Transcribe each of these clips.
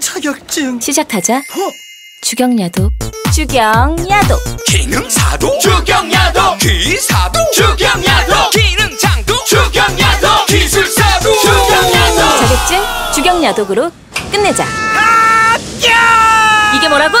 자격증 시작하자 어? 주경야도 주경야도 기능사도 주경야도 기사도 주경야도 기능장도 주경야도 기술사도 주경야도 자격증 주경야독으로 끝내자 이게 뭐라고?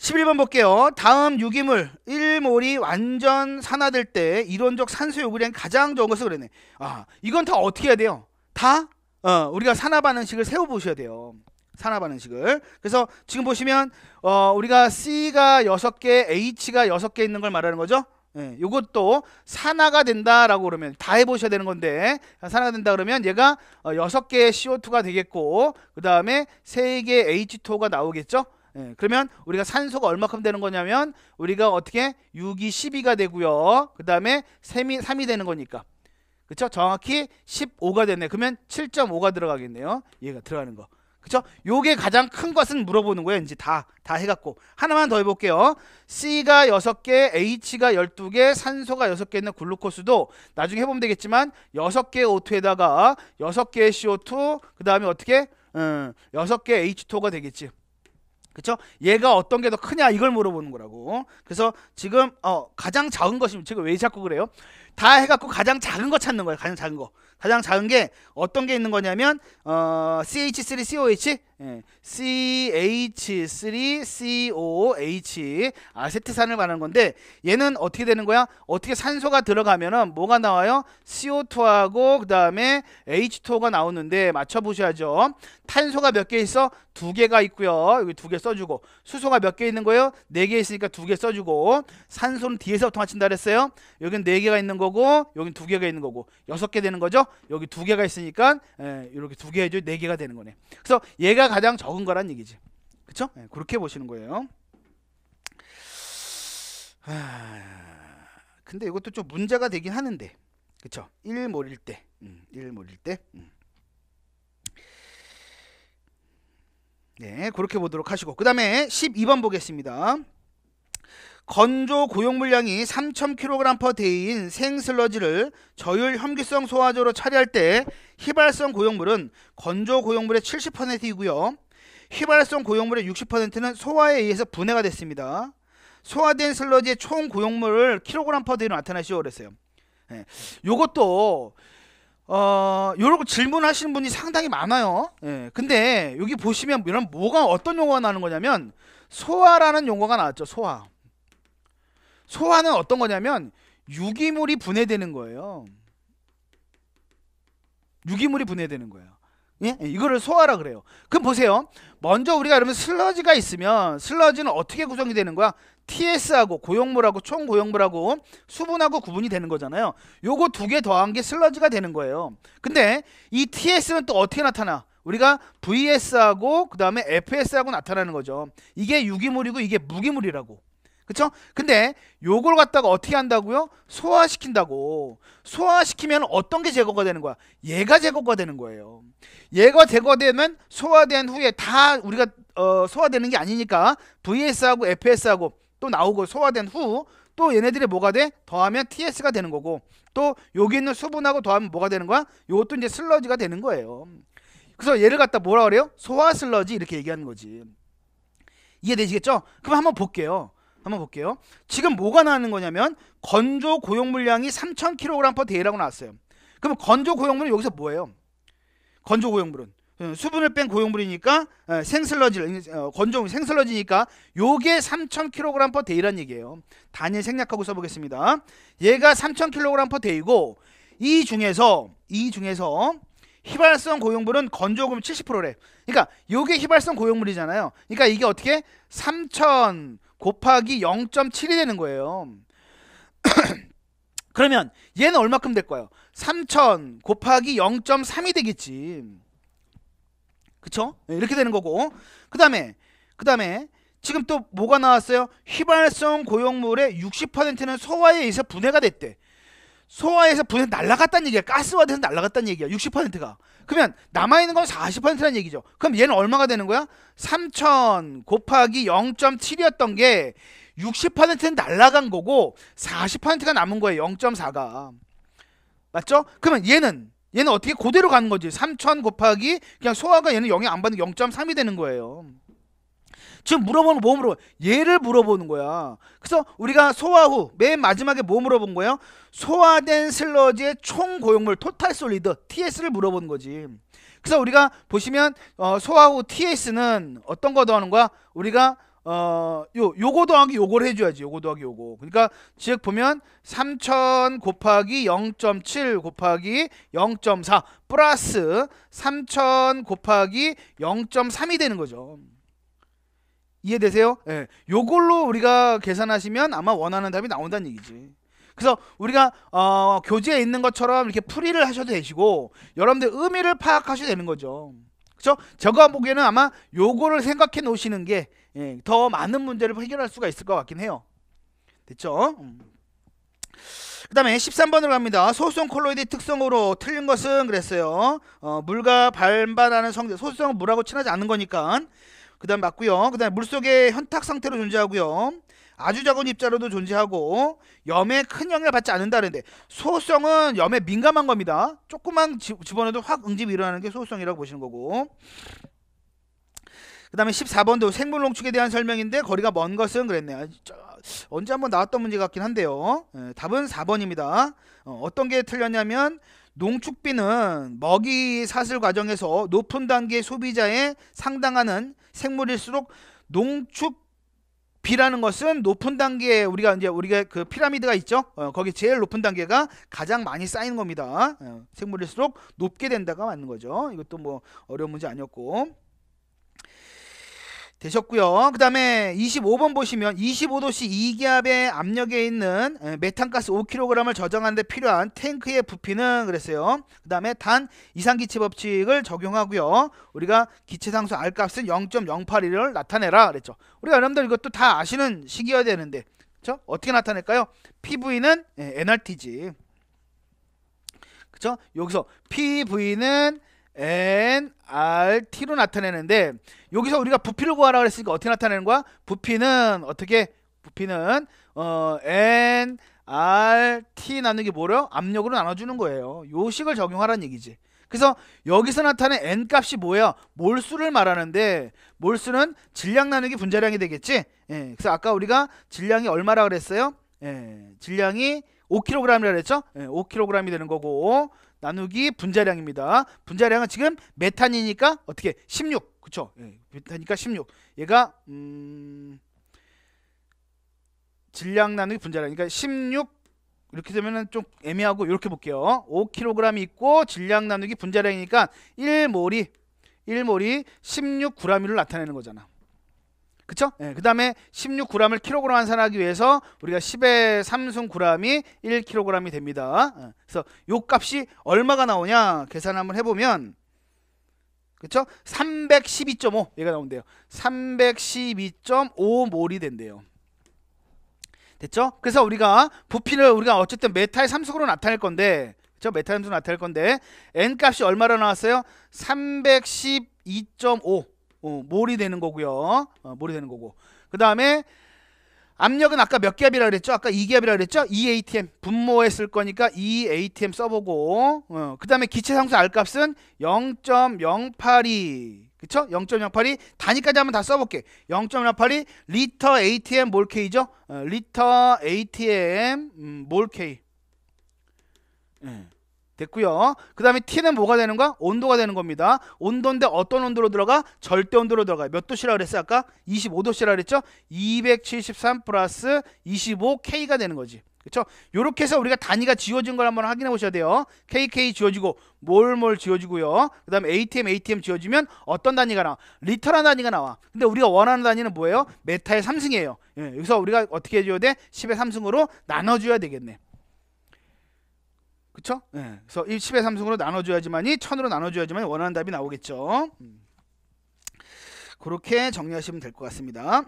11번 볼게요. 다음 유기물 일몰이 완전 산화될 때 이론적 산소 요구량 가장 적어서 그러네. 아, 이건 다 어떻게 해야 돼요? 다 어, 우리가 산화반응식을 세워보셔야 돼요. 산화반응식을. 그래서 지금 보시면 어, 우리가 C가 6개, H가 6개 있는 걸 말하는 거죠. 예, 이것도 산화가 된다라고 그러면 다 해보셔야 되는 건데 산화가 된다 그러면 얘가 어, 6개의 CO2가 되겠고 그 다음에 3개의 H2가 o 나오겠죠. 예, 그러면 우리가 산소가 얼마큼 되는 거냐면 우리가 어떻게 6이 12가 되고요. 그 다음에 3이, 3이 되는 거니까 그쵸? 정확히 15가 됐네. 그러면 7.5가 들어가겠네요. 얘가 들어가는 거. 그쵸? 요게 가장 큰 것은 물어보는 거예요. 이제 다, 다 해갖고. 하나만 더 해볼게요. C가 6개, H가 12개, 산소가 6개 있는 글루코스도 나중에 해보면 되겠지만 6개의 O2에다가 6개의 CO2, 그 다음에 어떻게? 음, 6개의 H2가 되겠지. 그쵸? 얘가 어떤 게 더 크냐 이걸 물어보는 거라고. 그래서 지금 어, 가장 작은 것입니다. 제가 왜 자꾸 그래요? 다 해갖고 가장 작은 거 찾는 거예요. 가장 작은 거. 가장 작은 게 어떤 게 있는 거냐면 어, CH3COH, 예, CH3COH 아세트산을 말하는 건데 얘는 어떻게 되는 거야? 어떻게 산소가 들어가면은 뭐가 나와요? CO2하고 그 다음에 H2가 o 나오는데 맞춰 보셔야죠. 탄소가 몇 개 있어? 두 개가 있고요. 여기 두 개 써주고 수소가 몇 개 있는 거예요? 네 개 있으니까 두 개 써주고 산소는 뒤에서부터 맞춘다 그랬어요. 여기는 네 개가 있는 거. 거고 여기 두 개가 있는 거고 여섯 개 되는 거죠. 여기 두 개가 있으니까 에, 예, 이렇게 두 개 해줘 네 개가 되는 거네. 그래서 얘가 가장 적은 거란 얘기지. 그렇죠? 그렇게 보시는 거예요. 하... 근데 이것도 좀 문제가 되긴 하는데 그쵸 1몰일 때 음, 1몰일 때 음. 네, 그렇게 보도록 하시고 그 다음에 12번 보겠습니다. 건조 고용 물량이 3,000kg per day인 생슬러지를 저율 혐기성 소화제로 처리할 때 휘발성 고용물은 건조 고용물의 70%이고요. 휘발성 고용물의 60%는 소화에 의해서 분해가 됐습니다. 소화된 슬러지의 총 고용물을 킬로그램 퍼 데이로 나타내시오 그랬어요. 예. 요것도 어, 요렇게 질문하시는 분이 상당히 많아요. 예. 근데 여기 보시면 이런 뭐가 어떤 용어가 나오는 거냐면 소화라는 용어가 나왔죠. 소화. 소화는 어떤 거냐면 유기물이 분해되는 거예요. 유기물이 분해되는 거예요. 예? 이거를 소화라 그래요. 그럼 보세요. 먼저 우리가 그러면 슬러지가 있으면 슬러지는 어떻게 구성이 되는 거야? TS하고 고용물하고 총고용물하고 수분하고 구분이 되는 거잖아요. 요거 두 개 더한 게 슬러지가 되는 거예요. 근데 이 TS는 또 어떻게 나타나? 우리가 VS하고 그다음에 FS하고 나타나는 거죠. 이게 유기물이고 이게 무기물이라고. 그쵸? 근데 요걸 갖다가 어떻게 한다고요? 소화시킨다고. 소화시키면 어떤 게 제거가 되는 거야? 얘가 제거가 되는 거예요. 얘가 제거되면 소화된 후에 다 우리가 어, 소화되는 게 아니니까 VS하고 FS하고 또 나오고 소화된 후 또 얘네들이 뭐가 돼? 더하면 TS가 되는 거고 또 여기 있는 수분하고 더하면 뭐가 되는 거야? 요것도 이제 슬러지가 되는 거예요. 그래서 얘를 갖다 뭐라 그래요? 소화 슬러지 이렇게 얘기하는 거지. 이해되시겠죠? 그럼 한번 볼게요. 한번 볼게요. 지금 뭐가 나오는 거냐면 건조 고용 물량이 3,000kg/day라고 나왔어요. 그럼 건조 고용물은 여기서 뭐예요? 건조 고용물은 예, 수분을 뺀 고용물이니까 예, 생슬러지 어, 건조 생슬러지니까 요게 3,000kg/day란 얘기예요. 단일 생략하고 써보겠습니다. 얘가 3,000kg/day고 이 중에서 이 중에서 휘발성 고용물은 건조금 70%래. 그러니까 요게 휘발성 고용물이잖아요. 그러니까 이게 어떻게 3,000 곱하기 0.7이 되는 거예요. 그러면 얘는 얼마큼 될까요? 3000 곱하기 0.3이 되겠지. 그쵸? 네, 이렇게 되는 거고. 그 다음에, 그 다음에, 지금 또 뭐가 나왔어요? 휘발성 고용물의 60%는 소화에 의해서 분해가 됐대. 소화에서 분해 날라갔다는 얘기야. 가스화돼서 날라갔다는 얘기야. 60%가. 그러면 남아 있는 건 40%라는 얘기죠. 그럼 얘는 얼마가 되는 거야? 3000 곱하기 0.7이었던 게 60%는 날라간 거고 40%가 남은 거예요. 0.4가. 맞죠? 그러면 얘는 얘는 어떻게 그대로 가는 거지? 3000 곱하기 그냥 소화가 얘는 영향 안 받는 0.3이 되는 거예요. 지금 물어보는 뭐 물어봐? 얘를 물어보는 거야. 그래서 우리가 소화 후 맨 마지막에 뭐 물어본 거예요? 소화된 슬러지의 총 고용물 토탈 솔리드 TS를 물어보는 거지. 그래서 우리가 보시면 어, 소화 후 TS는 어떤 거 더하는 거야? 우리가 어, 요, 요거 더하기 요거를 해줘야지. 요거 더하기 요거. 그러니까, 즉, 보면, 3000 곱하기 0.7 곱하기 0.4 플러스 3000 곱하기 0.3이 되는 거죠. 이해되세요? 예. 요걸로 우리가 계산하시면 아마 원하는 답이 나온다는 얘기지. 그래서 우리가 어, 교재에 있는 것처럼 이렇게 풀이를 하셔도 되시고 여러분들 의미를 파악하셔도 되는 거죠. 그렇죠? 제가 보기에는 아마 요거를 생각해 놓으시는 게더 예, 많은 문제를 해결할 수가 있을 것 같긴 해요. 됐죠? 음. 그 다음에 13번으로 갑니다. 소수성 콜로이드 특성으로 틀린 것은 그랬어요. 어, 물과 반반하는 성질. 소수성은 물하고 친하지 않은 거니까. 그 다음 맞고요. 그 다음 물속에 현탁 상태로 존재하고요. 아주 작은 입자로도 존재하고 염에 큰 영향을 받지 않는다는데 소성은 염에 민감한 겁니다. 조그만 집어넣어도 확 응집이 일어나는 게 소성이라고 보시는 거고 그 다음에 14번도 생물 농축에 대한 설명인데 거리가 먼 것은 그랬네요. 언제 한번 나왔던 문제 같긴 한데요. 예, 답은 4번입니다. 어, 떤게 틀렸냐면 농축비는 먹이 사슬 과정에서 높은 단계 소비자의 상당하는 생물일수록 농축 비라는 것은 높은 단계에 우리가 이제 우리가 그 피라미드가 있죠. 어, 거기 제일 높은 단계가 가장 많이 쌓이는 겁니다. 어, 생물일수록 높게 된다가 맞는 거죠. 이것도 뭐 어려운 문제 아니었고. 되셨고요. 그 다음에 25번 보시면 25도씨 2기압의 압력에 있는 메탄가스 5kg을 저장하는 데 필요한 탱크의 부피는 그랬어요. 그 다음에 단 이상기체 법칙을 적용하고요. 우리가 기체상수 R값은 0.081을 나타내라 그랬죠. 우리가 여러분들 이것도 다 아시는 식이어야 되는데 그쵸? 어떻게 나타낼까요? PV는 NRT지. 그쵸? 여기서 PV는 nRt로 나타내는데 여기서 우리가 부피를 구하라고 했으니까 어떻게 나타내는 거야? 부피는 어떻게? 부피는 어, nRt 나누기 뭐래요 압력으로 나눠주는 거예요. 요식을 적용하라는 얘기지. 그래서 여기서 나타낸 n 값이 뭐예요? 몰수를 말하는데 몰수는 질량 나누기 분자량이 되겠지. 예, 그래서 아까 우리가 질량이 얼마라 그랬어요? 예, 질량이 5kg이라고 그랬죠? 예, 5kg이 되는 거고 나누기 분자량입니다. 분자량은 지금 메탄이니까 어떻게 16 그쵸? 예, 메탄이니까 16 얘가 음... 질량 나누기 분자량이니까 그러니까 16 이렇게 되면은 좀 애매하고 이렇게 볼게요. 5kg 이 있고 질량 나누기 분자량이니까 1몰이 1몰이 1 6 g 으 나타내는 거잖아. 그쵸? 예, 그 다음에 16g을 kg 그램 환산하기 위해서 우리가 10의 3순 g이 1kg이 됩니다. 예, 그래서 요 값이 얼마가 나오냐 계산 한번 해보면 그쵸? 312.5 얘가 나온대요. 312.5몰이 된대요. 됐죠? 그래서 우리가 부피를 우리가 어쨌든 메타의 삼속으로 나타낼 건데 그쵸? 메타의 삼속으로 나타낼 건데 n 값이 얼마로 나왔어요? 312.5 어, 몰이 되는 거고요. 어, 몰이 되는 거고. 그 다음에 압력은 아까 몇 기압이라 그랬죠? 아까 2기압이라 그랬죠? EATM 분모에 쓸 거니까 EATM 써보고 어, 그 다음에 기체 상수 R값은 0.082 그쵸? 0.082 단위까지 한번 다 써볼게 0.082 리터 ATM 몰 K죠? 어, 리터 ATM 음, 몰 K 음. 됐고요. 그 다음에 T는 뭐가 되는 가 온도가 되는 겁니다. 온도인데 어떤 온도로 들어가? 절대 온도로 들어가. 몇 도씨라 그랬어? 아까 25도씨라 그랬죠? 273 플러스 25K가 되는 거지. 그렇죠? 요렇게 해서 우리가 단위가 지워진 걸 한번 확인해 보셔야 돼요. KK 지워지고 뭘 뭘 지워지고요. 그 다음에 ATM ATM 지워지면 어떤 단위가 나와? 리터라는 단위가 나와. 근데 우리가 원하는 단위는 뭐예요? 메타의 3승이에요. 예, 여기서 우리가 어떻게 해줘야 돼? 10의 3승으로 나눠줘야 되겠네. 그쵸? 예. 그래서 이 10의 3승으로 나눠줘야지만이 1000으로 나눠줘야지만 이 원하는 답이 나오겠죠. 그렇게 정리하시면 될 것 같습니다.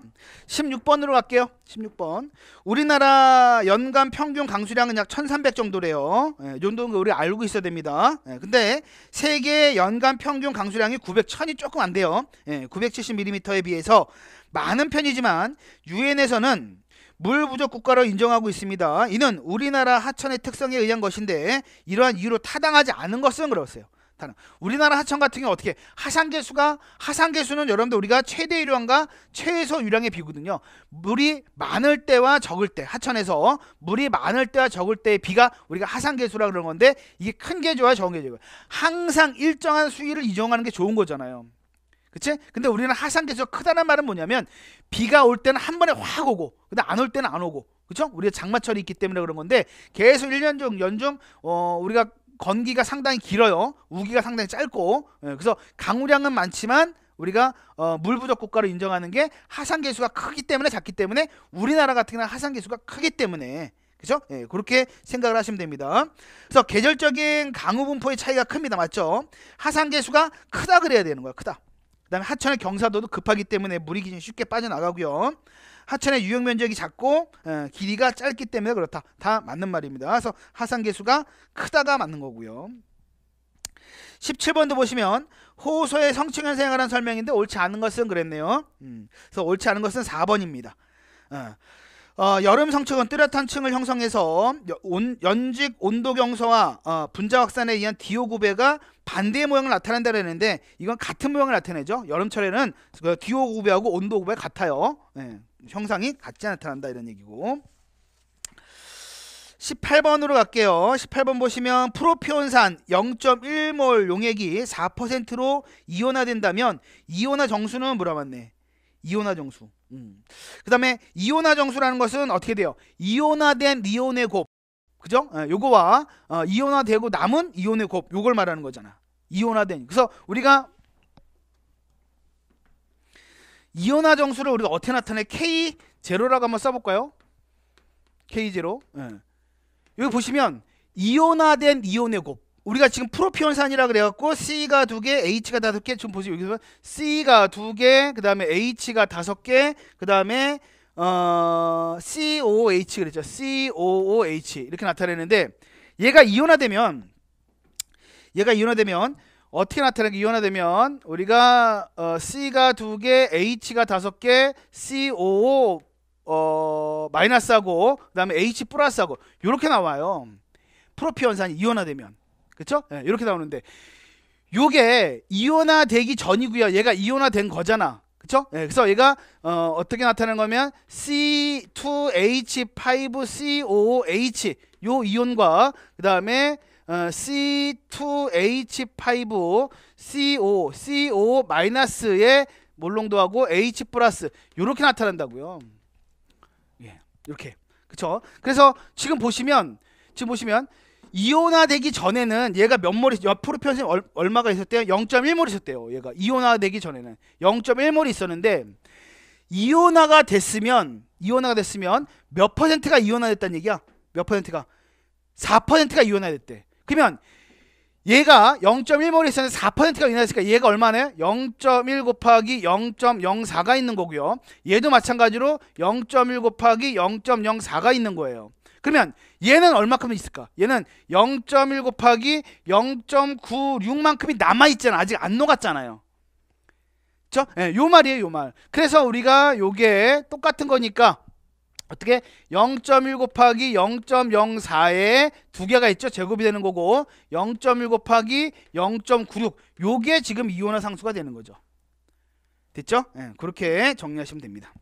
16번으로 갈게요. 16번. 우리나라 연간 평균 강수량은 약 1300 정도래요. 예, 정도는 우리 알고 있어야 됩니다. 예, 근데 세계 연간 평균 강수량이 900, 1000이 조금 안 돼요. 예, 970mm에 비해서 많은 편이지만 유엔에서는 물 부족 국가로 인정하고 있습니다. 이는 우리나라 하천의 특성에 의한 것인데 이러한 이유로 타당하지 않은 것은 그러어요 다른 우리나라 하천 같은 경우 어떻게 하산계수가 하산계수는 여러분들 우리가 최대 유량과 최소 유량의 비거든요. 물이 많을 때와 적을 때 하천에서 물이 많을 때와 적을 때의 비가 우리가 하산계수라 그런 건데 이게 큰개조와 적은 개조 항상 일정한 수위를 이정하는게 좋은 거잖아요. 그치? 근데 우리는 하산 계수가 크다는 말은 뭐냐면 비가 올 때는 한 번에 확 오고 근데 안 올 때는 안 오고 그죠? 우리가 장마철이 있기 때문에 그런 건데 계속 1년 중 연중 어 우리가 건기가 상당히 길어요. 우기가 상당히 짧고 예, 그래서 강우량은 많지만 우리가 어, 물 부족 국가로 인정하는 게 하산 계수가 크기 때문에 작기 때문에 우리나라 같은 경우는 하산 계수가 크기 때문에 그죠? 예, 그렇게 생각을 하시면 됩니다. 그래서 계절적인 강우 분포의 차이가 큽니다. 맞죠? 하산 계수가 크다 그래야 되는 거야. 크다. 그다음에 하천의 경사도도 급하기 때문에 물이 기준 쉽게 빠져나가고요. 하천의 유역 면적이 작고 어, 길이가 짧기 때문에 그렇다. 다 맞는 말입니다. 그래서 하산 개수가 크다가 맞는 거고요. 17번도 보시면 호소의 성층 현상에 관한 설명인데 옳지 않은 것은 그랬네요. 음, 그래서 옳지 않은 것은 4번입니다. 어. 예. 어, 여름 성층은 뚜렷한 층을 형성해서 연, 연직 온도 경서와 어, 분자 확산에 의한 디오구배가 반대의 모양을 나타낸다 그랬는데 이건 같은 모양을 나타내죠. 여름철에는 그 기호 구배하고 온도 구배 같아요. 예, 형상이 같지 나타난다 이런 얘기고. 18번으로 갈게요. 18번 보시면 프로피온산 0.1몰 용액이 4%로 이온화된다면 이온화 정수는 물어봤네. 이온화 정수. 음. 그 다음에 이온화 정수라는 것은 어떻게 돼요? 이온화된 리온의 곱. 그죠? 예, 요거와 어, 이온화되고 남은 이온의 곱 요걸 말하는 거잖아. 이온화된. 그래서 우리가 이온화 정수를 우리가 어떻게 나타내? K 제로라고 한번 써볼까요? K 제로. 예. 여기 보시면 이온화된 이온의 곱. 우리가 지금 프로피온산이라 그래갖고 C가 두 개, H가 다섯 개. 지금 보시면 여기서 C가 두 개, 그 다음에 H가 다섯 개, 그 다음에 어, COOH 그랬죠. COOH 이렇게 나타내는데 얘가 이온화되면 얘가 이온화되면 어떻게 나타나게 이온화되면 우리가 어, C가 두 개, H가 다섯 개, COO 어, 마이너스하고 그다음에 H 플러스하고 이렇게 나와요. 프로피 온산이온화되면 그렇죠? 네, 예, 이렇게 나오는데 요게 이온화되기 전이고요. 얘가 이온화된 거잖아. 그쵸? 네, 그래서 얘가 어, 어떻게 나타나는 거면 C2H5COH 요 이온과 그 다음에 어, C2H5CO CO 마이너스의 몰롱도하고 H 플러스 요렇게 나타난다고요. 예, 이렇게 그쵸? 그래서 지금 보시면 지금 보시면 이온화되기 전에는 얘가 몇 몰이 옆으로 편성 얼, 마가 있었대요? 0.1몰 이 있었대요. 얘가 이온화되기 전에는 0.1몰이 있었는데 이온화가 됐으면 이온화가 됐으면 몇 퍼센트가 이온화됐다는 얘기야? 몇 퍼센트가? 4%가 이온화됐대. 그러면 얘가 0.1몰이 있었는데 4%가 이온화됐으니까 얘가 얼마네? 0.1 곱하기 0.04가 있는 거고요. 얘도 마찬가지로 0.1 곱하기 0.04가 있는 거예요. 그러면 얘는 얼마큼 있을까? 얘는 0.1 곱하기 0.96만큼이 남아 있잖아. 아직 안 녹았잖아요. 그렇 예, 요 말이에요, 요 말. 그래서 우리가 요게 똑같은 거니까 어떻게 0.1 곱하기 0.04에 두 개가 있죠. 제곱이 되는 거고 0.1 곱하기 0.96 요게 지금 이온화 상수가 되는 거죠. 됐죠? 예, 그렇게 정리하시면 됩니다.